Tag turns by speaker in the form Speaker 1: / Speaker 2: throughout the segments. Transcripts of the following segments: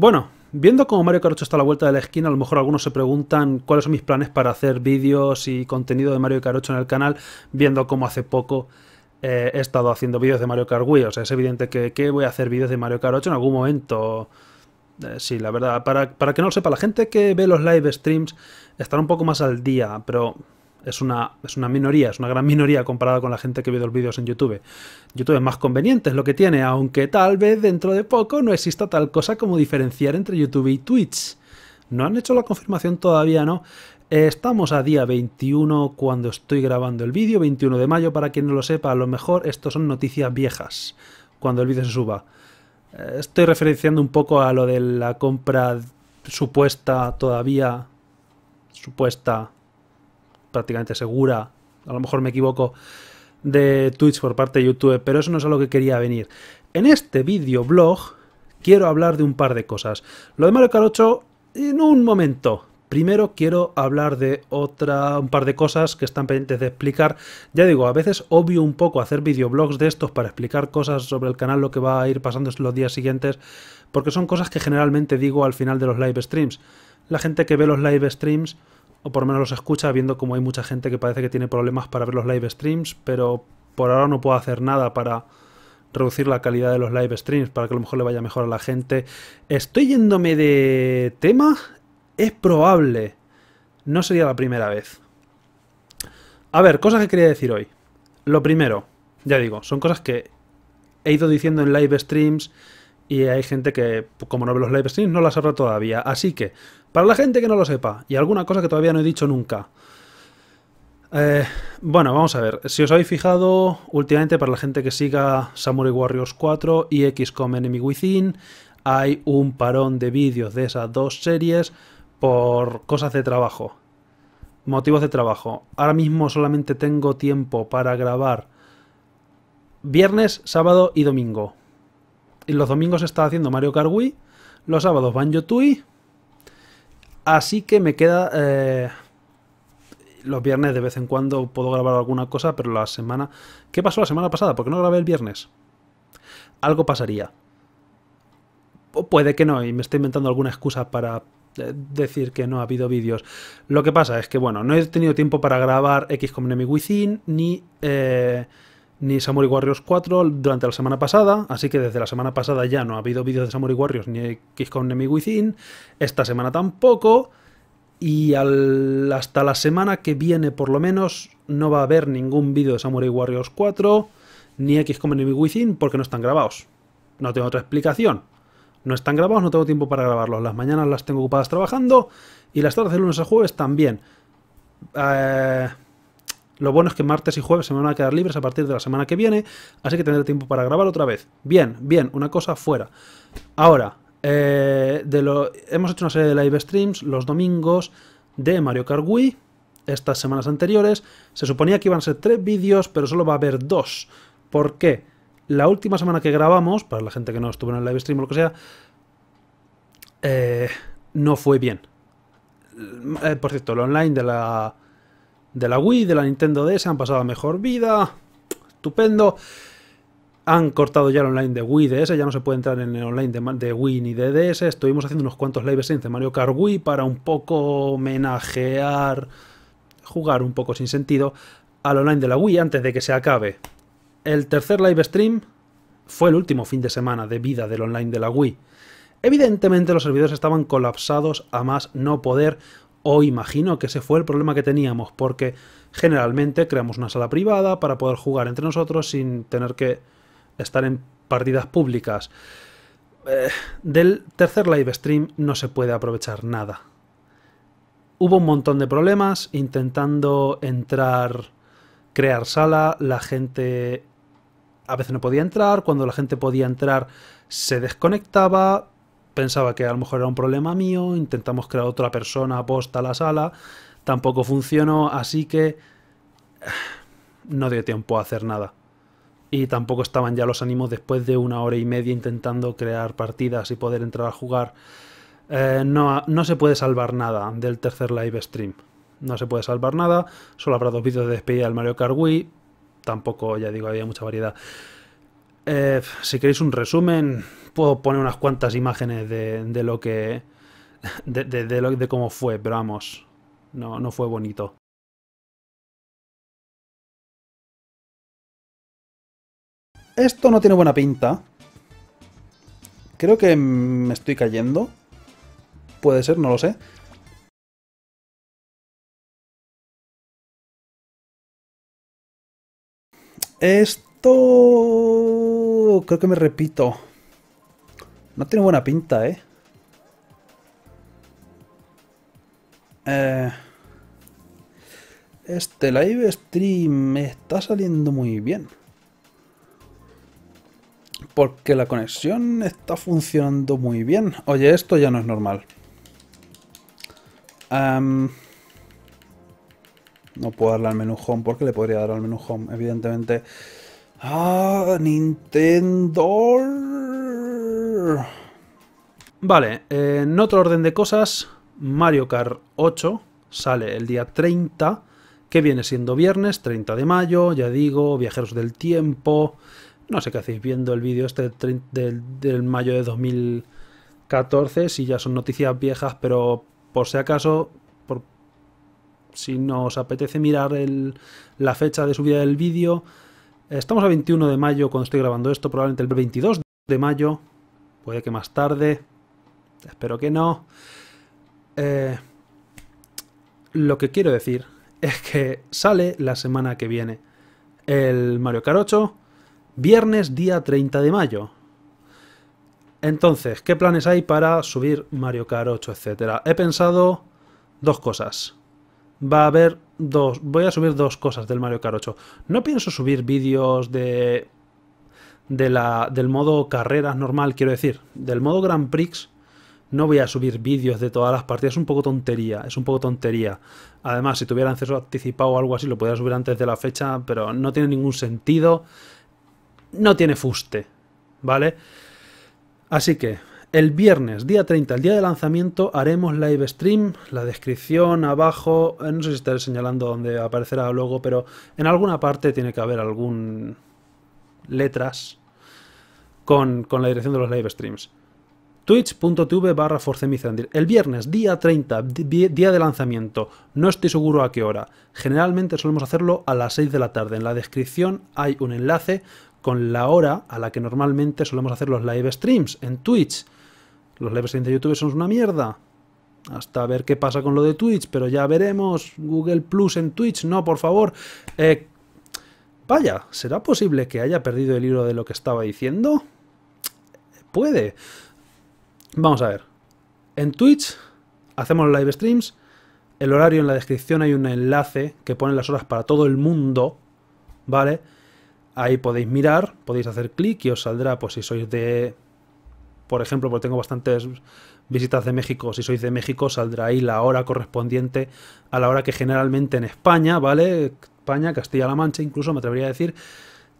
Speaker 1: Bueno, viendo cómo Mario Kart está a la vuelta de la esquina, a lo mejor algunos se preguntan cuáles son mis planes para hacer vídeos y contenido de Mario Kart en el canal, viendo cómo hace poco eh, he estado haciendo vídeos de Mario Kart O sea, es evidente que, voy a hacer vídeos de Mario Kart en algún momento. Eh, sí, la verdad, para, para que no lo sepa, la gente que ve los live streams estará un poco más al día, pero es una, minoría, es una gran minoría comparada con la gente que ve los vídeos en YouTube. YouTube es más conveniente, es lo que tiene, aunque tal vez dentro de poco no exista tal cosa como diferenciar entre YouTube y Twitch. No han hecho la confirmación todavía, ¿no? Estamos a día 21 cuando estoy grabando el vídeo, 21 de mayo, para quien no lo sepa, a lo mejor esto son noticias viejas, cuando el vídeo se suba. Eh, estoy referenciando un poco a lo de la compra supuesta todavía, supuesta prácticamente segura, a lo mejor me equivoco, de Twitch por parte de YouTube, pero eso no es a lo que quería venir. En este videoblog quiero hablar de un par de cosas. Lo de Mario Carocho en un momento. Primero quiero hablar de otra, un par de cosas que están pendientes de explicar. Ya digo, a veces obvio un poco hacer videoblogs de estos para explicar cosas sobre el canal, lo que va a ir pasando en los días siguientes, porque son cosas que generalmente digo al final de los live streams. La gente que ve los live streams o por lo menos los escucha, viendo como hay mucha gente que parece que tiene problemas para ver los live streams, pero por ahora no puedo hacer nada para reducir la calidad de los live streams, para que a lo mejor le vaya mejor a la gente. ¿Estoy yéndome de tema? Es probable. No sería la primera vez. A ver, cosas que quería decir hoy. Lo primero, ya digo, son cosas que he ido diciendo en live streams y hay gente que, como no ve los live no la sabrá todavía. Así que, para la gente que no lo sepa, y alguna cosa que todavía no he dicho nunca. Eh, bueno, vamos a ver. Si os habéis fijado, últimamente para la gente que siga Samurai Warriors 4 y XCOM Enemy Within, hay un parón de vídeos de esas dos series por cosas de trabajo. Motivos de trabajo. Ahora mismo solamente tengo tiempo para grabar viernes, sábado y domingo los domingos está haciendo Mario Kart Wii, los sábados Banjo Tui, así que me queda... Eh, los viernes de vez en cuando puedo grabar alguna cosa, pero la semana... ¿Qué pasó la semana pasada? ¿Por qué no grabé el viernes? Algo pasaría. O puede que no, y me estoy inventando alguna excusa para eh, decir que no ha habido vídeos. Lo que pasa es que, bueno, no he tenido tiempo para grabar X con Wizard Within, ni... Eh, ni Samurai Warriors 4 durante la semana pasada, así que desde la semana pasada ya no ha habido vídeos de Samurai Warriors ni Xcom Enemy Within, esta semana tampoco, y al, hasta la semana que viene por lo menos no va a haber ningún vídeo de Samurai Warriors 4 ni XCOM Enemy Within porque no están grabados. No tengo otra explicación. No están grabados, no tengo tiempo para grabarlos. Las mañanas las tengo ocupadas trabajando y las tardes de lunes a jueves también. Eh, lo bueno es que martes y jueves se me van a quedar libres a partir de la semana que viene, así que tendré tiempo para grabar otra vez. Bien, bien, una cosa fuera. Ahora, eh, hemos hecho una serie de live streams los domingos de Mario Kart estas semanas anteriores. Se suponía que iban a ser tres vídeos, pero solo va a haber dos. ¿Por qué? La última semana que grabamos, para la gente que no estuvo en el live stream o lo que sea, eh, no fue bien. Eh, por cierto, lo online de la de la Wii, de la Nintendo DS, han pasado a mejor vida. Estupendo. Han cortado ya el online de Wii DS, ya no se puede entrar en el online de, de Wii ni de DS. Estuvimos haciendo unos cuantos live streams Mario Kart Wii para un poco homenajear, jugar un poco sin sentido al online de la Wii antes de que se acabe. El tercer live stream fue el último fin de semana de vida del online de la Wii. Evidentemente los servidores estaban colapsados a más no poder, o imagino que ese fue el problema que teníamos, porque generalmente creamos una sala privada para poder jugar entre nosotros sin tener que estar en partidas públicas. Eh, del tercer live stream no se puede aprovechar nada. Hubo un montón de problemas intentando entrar, crear sala, la gente a veces no podía entrar, cuando la gente podía entrar se desconectaba, pensaba que a lo mejor era un problema mío, intentamos crear otra persona aposta a la sala, tampoco funcionó, así que no dio tiempo a hacer nada. Y tampoco estaban ya los ánimos después de una hora y media intentando crear partidas y poder entrar a jugar. Eh, no, no se puede salvar nada del tercer live stream. No se puede salvar nada, solo habrá dos vídeos de despedida del Mario Kart Wii. Tampoco, ya digo, había mucha variedad. Eh, si queréis un resumen, puedo poner unas cuantas imágenes de, lo que. De, de cómo fue, pero vamos. No, no fue bonito. Esto no tiene buena pinta. Creo que me estoy cayendo. Puede ser, no lo sé. Esto Uh, creo que me repito. No tiene buena pinta, ¿eh? ¿eh? este live stream me está saliendo muy bien. Porque la conexión está funcionando muy bien. Oye, esto ya no es normal. Em, no puedo darle al menú home porque le podría dar al menú home, evidentemente. Ah, Nintendo. Vale, eh, en otro orden de cosas, Mario Kart 8 sale el día 30, que viene siendo viernes, 30 de mayo, ya digo, Viajeros del Tiempo. No sé qué hacéis viendo el vídeo este del, del mayo de 2014, si ya son noticias viejas, pero por si acaso, por, si nos apetece mirar el, la fecha de subida del vídeo, Estamos a 21 de mayo cuando estoy grabando esto, probablemente el 22 de mayo, puede que más tarde, espero que no. Eh, lo que quiero decir es que sale la semana que viene el Mario Kart 8, viernes día 30 de mayo. Entonces, ¿qué planes hay para subir Mario Kart 8, etcétera? He pensado dos cosas va a haber dos. Voy a subir dos cosas del Mario Kart No pienso subir vídeos de. de la, del modo carreras normal, quiero decir. Del modo Grand Prix. No voy a subir vídeos de todas las partidas, es un poco tontería, es un poco tontería. Además, si tuviera acceso anticipado o algo así, lo podría subir antes de la fecha, pero no tiene ningún sentido. No tiene fuste, ¿vale? Así que, el viernes, día 30, el día de lanzamiento, haremos live stream. La descripción abajo, eh, no sé si estaré señalando dónde aparecerá luego, pero en alguna parte tiene que haber algún letras con, con la dirección de los live streams. Twitch.tv barra El viernes, día 30, día de lanzamiento. No estoy seguro a qué hora. Generalmente solemos hacerlo a las 6 de la tarde. En la descripción hay un enlace con la hora a la que normalmente solemos hacer los live streams en Twitch los live streams de YouTube son una mierda. Hasta ver qué pasa con lo de Twitch, pero ya veremos. Google Plus en Twitch, no, por favor. Eh, vaya, ¿será posible que haya perdido el hilo de lo que estaba diciendo? Puede. Vamos a ver. En Twitch hacemos live streams. El horario en la descripción hay un enlace que pone las horas para todo el mundo. ¿Vale? Ahí podéis mirar, podéis hacer clic y os saldrá, pues si sois de por ejemplo, porque tengo bastantes visitas de México, si sois de México saldrá ahí la hora correspondiente a la hora que generalmente en España, ¿vale? España, Castilla-La Mancha, incluso me atrevería a decir,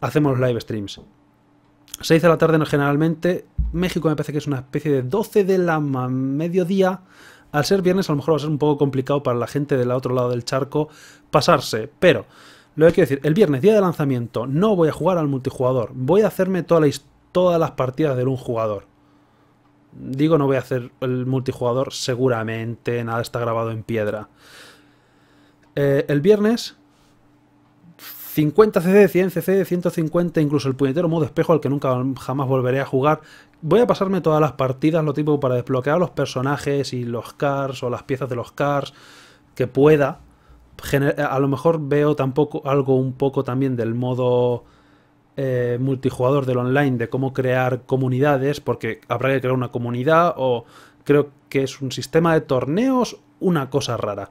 Speaker 1: hacemos live streams. 6 de la tarde no, generalmente, México me parece que es una especie de 12 de la mediodía. Al ser viernes a lo mejor va a ser un poco complicado para la gente del otro lado del charco pasarse, pero lo que quiero decir, el viernes, día de lanzamiento, no voy a jugar al multijugador, voy a hacerme todas las partidas de un jugador digo, no voy a hacer el multijugador seguramente, nada está grabado en piedra. Eh, el viernes, 50 CC, 100 CC, 150, incluso el puñetero modo espejo al que nunca jamás volveré a jugar. Voy a pasarme todas las partidas, lo tipo para desbloquear los personajes y los cars o las piezas de los cars que pueda. A lo mejor veo tampoco algo un poco también del modo eh, multijugador del online, de cómo crear comunidades, porque habrá que crear una comunidad o creo que es un sistema de torneos, una cosa rara.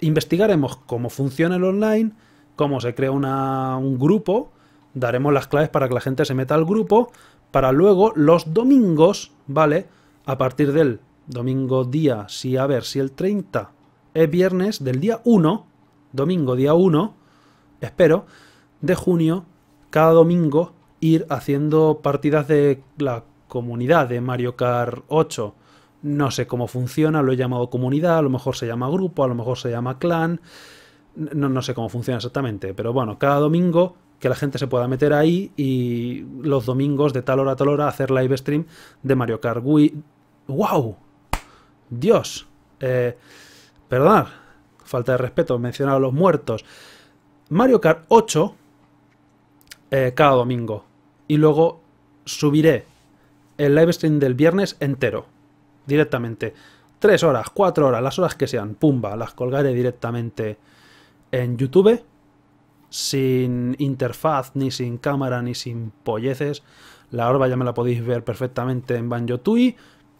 Speaker 1: Investigaremos cómo funciona el online, cómo se crea un grupo, daremos las claves para que la gente se meta al grupo, para luego los domingos, ¿vale? A partir del domingo día, si sí, a ver, si el 30 es viernes del día 1, domingo día 1, espero, de junio, cada domingo ir haciendo partidas de la comunidad de Mario Kart 8. No sé cómo funciona, lo he llamado comunidad, a lo mejor se llama grupo, a lo mejor se llama clan. No, sé cómo funciona exactamente, pero bueno, cada domingo que la gente se pueda meter ahí y los domingos de tal hora a tal hora hacer live stream de Mario Kart Wii. ¡Wow! Dios. Eh, Perdón, falta de respeto, mencionar a los muertos. Mario Kart 8 eh, cada domingo. Y luego subiré el live stream del viernes entero. Directamente. Tres horas, cuatro horas, las horas que sean. Pumba, las colgaré directamente en YouTube. Sin interfaz, ni sin cámara, ni sin polleces. La orba ya me la podéis ver perfectamente en Banjo Tui.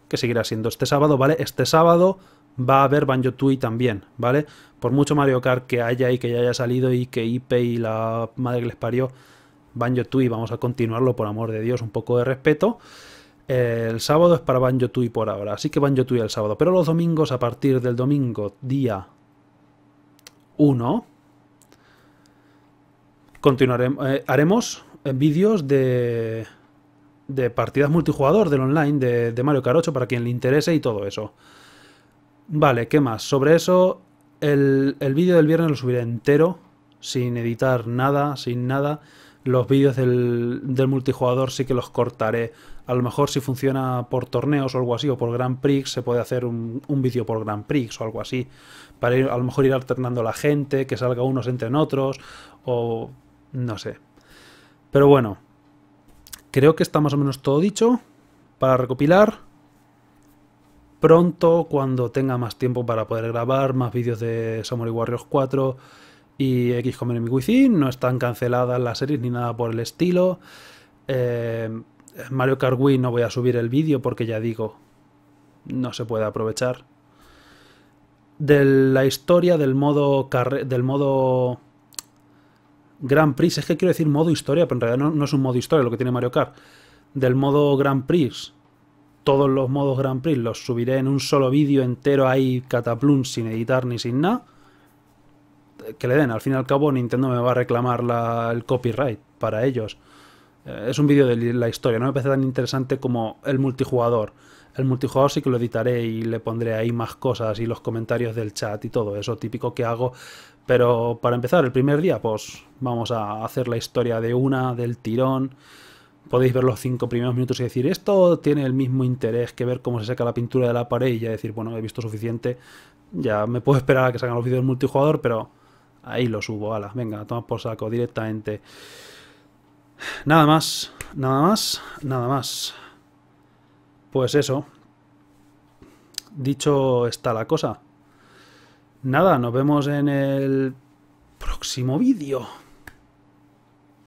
Speaker 1: Que seguirá siendo este sábado, ¿vale? Este sábado va a haber Banjo Tui también, ¿vale? Por mucho Mario Kart que haya y que ya haya salido y que IP y la madre que les parió Banjo Tui vamos a continuarlo, por amor de Dios, un poco de respeto. El sábado es para Banjo Tui por ahora, así que Banjo Tui el sábado. Pero los domingos, a partir del domingo, día 1, continuaremos, eh, haremos eh, vídeos de, de partidas multijugador del online de, Mario Carocho para quien le interese y todo eso. Vale, ¿qué más? Sobre eso, el, el vídeo del viernes lo subiré entero, sin editar nada, sin nada. Los vídeos del, multijugador sí que los cortaré. A lo mejor si funciona por torneos o algo así, o por Grand Prix, se puede hacer un, vídeo por Grand Prix o algo así. Para a lo mejor ir alternando la gente, que salga unos entre otros, o no sé. Pero bueno, creo que está más o menos todo dicho para recopilar. Pronto, cuando tenga más tiempo para poder grabar más vídeos de Samurai Warriors 4 y X mi cuisín no están canceladas las series ni nada por el estilo. Eh, Mario Kart Wii no voy a subir el vídeo porque ya digo, no se puede aprovechar. De la historia del modo, del modo Grand Prix, es que quiero decir modo historia, pero en realidad no, no es un modo historia lo que tiene Mario Kart. Del modo Grand Prix, todos los modos Grand Prix los subiré en un solo vídeo entero ahí, cataplum, sin editar ni sin nada que le den. Al fin y al cabo, Nintendo me va a reclamar el copyright para ellos. Eh, es un vídeo de la historia, no me parece tan interesante como el multijugador. El multijugador sí que lo editaré y le pondré ahí más cosas y los comentarios del chat y todo eso típico que hago. Pero para empezar, el primer día, pues vamos a hacer la historia de una, del tirón. Podéis ver los cinco primeros minutos y decir, esto tiene el mismo interés que ver cómo se saca la pintura de la pared y ya decir, bueno, he visto suficiente, ya me puedo esperar a que salgan los vídeos multijugador, pero Ahí lo subo, ala, venga, toma por saco directamente. Nada más, nada más, nada más. Pues eso. Dicho está la cosa. Nada, nos vemos en el próximo vídeo.